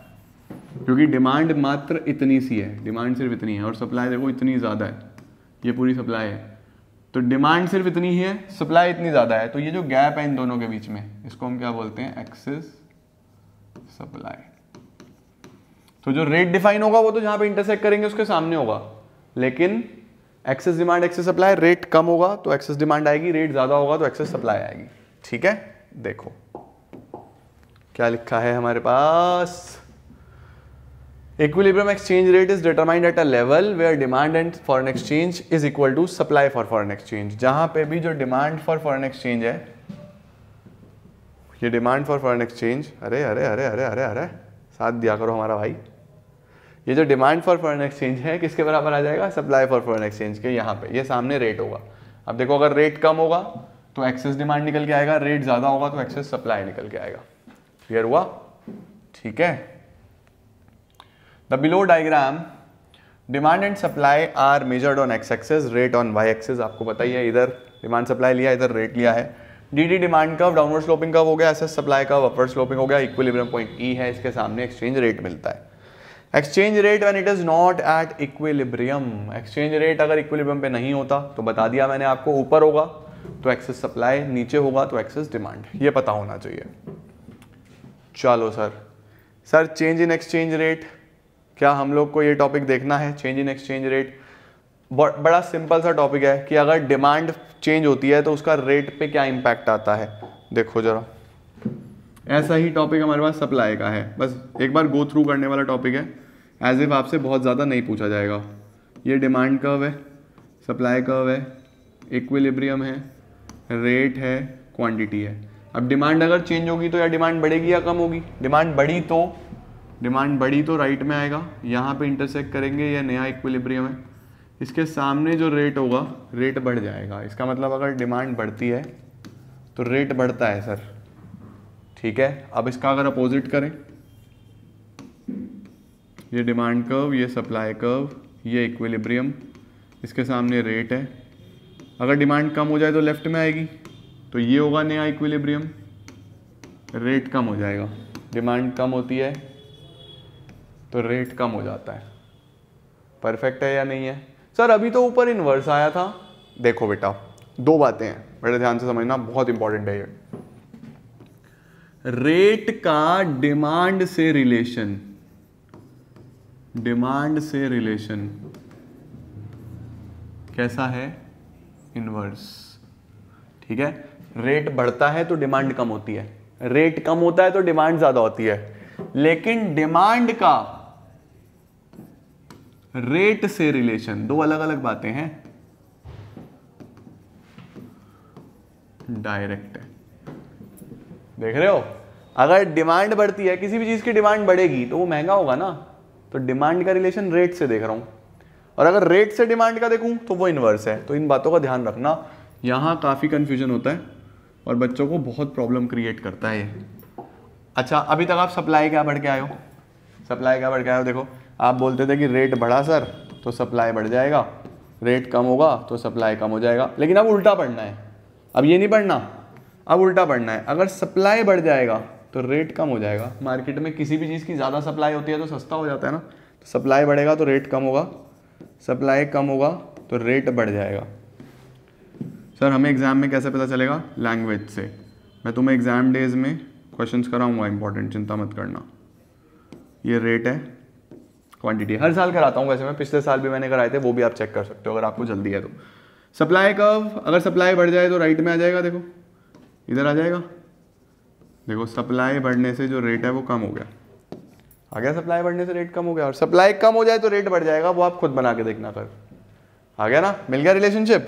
क्योंकि डिमांड मात्र इतनी सी है डिमांड सिर्फ इतनी है और सप्लाई देखो इतनी ज़्यादा है ये पूरी सप्लाई है तो डिमांड सिर्फ इतनी ही है सप्लाई इतनी ज़्यादा है तो ये जो गैप है इन दोनों के बीच में इसको हम क्या बोलते हैं एक्सेस सप्लाई तो जो रेट डिफाइन होगा वो तो जहां पे इंटरसेक्ट करेंगे उसके सामने होगा लेकिन excess demand excess supply rate कम होगा तो एक्सेस डिमांड आएगी रेट ज़्यादा होगा तो एक्सेस सप्लाई आएगी ठीक है देखो क्या लिखा है हमारे पास equilibrium exchange rate is determined at a level where demand and foreign exchange is equal to supply for foreign exchange जहां पे भी जो डिमांड फॉर फॉरेन एक्सचेंज है ये डिमांड फॉर फॉरन एक्सचेंज अरे अरे अरे अरे अरे अरे साथ दिया करो हमारा भाई ये जो डिमांड फॉर फॉरन एक्सचेंज है किसके बराबर आ जाएगा सप्लाई फॉर फॉरन एक्सचेंज के यहाँ पे ये सामने रेट होगा अब देखो अगर रेट कम होगा तो एक्सेस डिमांड निकल के आएगा रेट ज्यादा होगा तो एक्सेस सप्लाई निकल के आएगा क्लियर हुआ ठीक है The below diagram demand and supply are measured on x axis rate on y axis आपको बताइए इधर डिमांड सप्लाई लिया इधर रेट लिया है डी डी डिमांड का डाउनवर्ड स्लोपिंग का हो गया एस एस सप्लाई का अपवर्ड स्लोपिंग हो गया इक्विलिब्रियम पॉइंट ई है इसके सामने एक्सचेंज रेट मिलता है exchange rate when it is not at equilibrium exchange rate अगर इक्विलिब्रियम पे नहीं होता तो बता दिया मैंने आपको ऊपर होगा तो एक्सेस सप्लाई नीचे होगा तो एक्सेस डिमांड ये पता होना चाहिए चलो sir sir change in exchange rate क्या हम लोग को ये टॉपिक देखना है चेंज इन एक्सचेंज रेट बड़ा सिंपल सा टॉपिक है कि अगर डिमांड चेंज होती है तो उसका रेट पे क्या इम्पैक्ट आता है देखो जरा ऐसा ही टॉपिक हमारे पास सप्लाई का है बस एक बार गो थ्रू करने वाला टॉपिक है एज इफ आपसे बहुत ज़्यादा नहीं पूछा जाएगा ये डिमांड कर्व है सप्लाई कर्व है इक्विलिब्रियम है रेट है क्वांटिटी है अब डिमांड अगर चेंज होगी तो या डिमांड बढ़ेगी या कम होगी डिमांड बढ़ी तो डिमांड बढ़ी तो राइट में आएगा यहाँ पे इंटरसेक्ट करेंगे या नया इक्विलिब्रियम है इसके सामने जो रेट होगा रेट बढ़ जाएगा इसका मतलब अगर डिमांड बढ़ती है तो रेट बढ़ता है सर ठीक है अब इसका अगर अपोजिट करें ये डिमांड कर्व ये सप्लाई कर्व ये इक्विलिब्रियम इसके सामने रेट है अगर डिमांड कम हो जाए तो लेफ्ट में आएगी तो ये होगा नया इक्विलिब्रियम रेट कम हो जाएगा डिमांड कम होती है तो रेट कम हो जाता है परफेक्ट है या नहीं है सर अभी तो ऊपर इन्वर्स आया था देखो बेटा दो बातें हैं बड़े ध्यान से समझना बहुत इंपॉर्टेंट है ये रेट का डिमांड से रिलेशन डिमांड से रिलेशन कैसा है इनवर्स ठीक है रेट बढ़ता है तो डिमांड कम होती है रेट कम होता है तो डिमांड ज़्यादा होती है लेकिन डिमांड का रेट से रिलेशन दो अलग अलग बातें हैं डायरेक्ट है देख रहे हो अगर डिमांड बढ़ती है किसी भी चीज की डिमांड बढ़ेगी तो वो महंगा होगा ना तो डिमांड का रिलेशन रेट से देख रहा हूं और अगर रेट से डिमांड का देखूं तो वो इनवर्स है तो इन बातों का ध्यान रखना यहां काफ़ी कंफ्यूजन होता है और बच्चों को बहुत प्रॉब्लम क्रिएट करता है ये अच्छा अभी तक आप सप्लाई क्या बढ़ के आयो हो सप्लाई क्या बढ़ के आयो देखो आप बोलते थे कि रेट बढ़ा सर तो सप्लाई बढ़ जाएगा रेट कम होगा तो सप्लाई कम हो जाएगा लेकिन अब उल्टा पढ़ना है अब ये नहीं पढ़ना अब उल्टा पढ़ना है अगर सप्लाई बढ़ जाएगा तो रेट कम हो जाएगा मार्केट में किसी भी चीज़ की ज़्यादा सप्लाई होती है तो सस्ता हो जाता है ना तो सप्लाई बढ़ेगा तो रेट कम होगा सप्लाई कम होगा तो रेट बढ़ जाएगा सर हमें एग्ज़ाम में कैसे पता चलेगा लैंग्वेज से मैं तुम्हें एग्ज़ाम डेज में क्वेश्चंस कराऊंगा इंपॉर्टेंट चिंता मत करना ये रेट है क्वांटिटी हर साल कराता हूँ वैसे मैं पिछले साल भी मैंने कराए थे वो भी आप चेक कर सकते हो अगर आपको जल्दी है तो सप्लाई कर्व अगर सप्लाई बढ़ जाए तो राइट में आ जाएगा देखो इधर आ जाएगा देखो सप्लाई बढ़ने से जो रेट है वो कम हो गया आ गया सप्लाई बढ़ने से रेट कम हो गया और सप्लाई कम हो जाए तो रेट बढ़ जाएगा वो आप खुद बना के देखना कर आ गया ना मिल गया रिलेशनशिप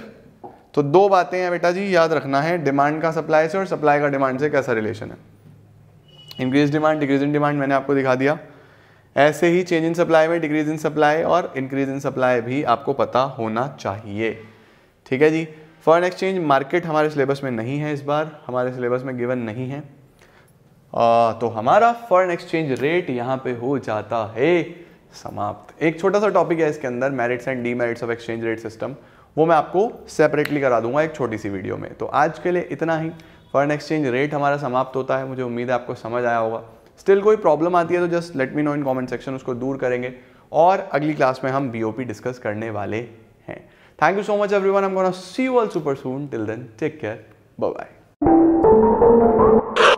तो दो बातें हैं बेटा जी याद रखना है डिमांड का सप्लाई से और सप्लाई का डिमांड से कैसा रिलेशन है increase demand decrease in demand मैंने आपको दिखा दिया ऐसे ही चेंज इन सप्लाई में डिक्रीज इन सप्लाई और इंक्रीज इन सप्लाई भी आपको पता होना चाहिए ठीक है जी फॉरन एक्सचेंज मार्केट हमारे सिलेबस में नहीं है इस बार हमारे सिलेबस में गिवन नहीं है आ, तो हमारा फॉरन एक्सचेंज रेट यहाँ पे हो जाता है समाप्त एक छोटा सा टॉपिक है इसके अंदर merits and demerits of exchange rate system वो मैं आपको सेपरेटली करा दूंगा एक छोटी सी वीडियो में तो आज के लिए इतना ही फॉरन एक्सचेंज रेट हमारा समाप्त होता है मुझे उम्मीद है आपको समझ आया होगा स्टिल कोई प्रॉब्लम आती है तो just let me know in comment section उसको दूर करेंगे और अगली क्लास में हम बी डिस्कस करने वाले हैं thank you so much everyone am gonna see you all super soon till then take care bye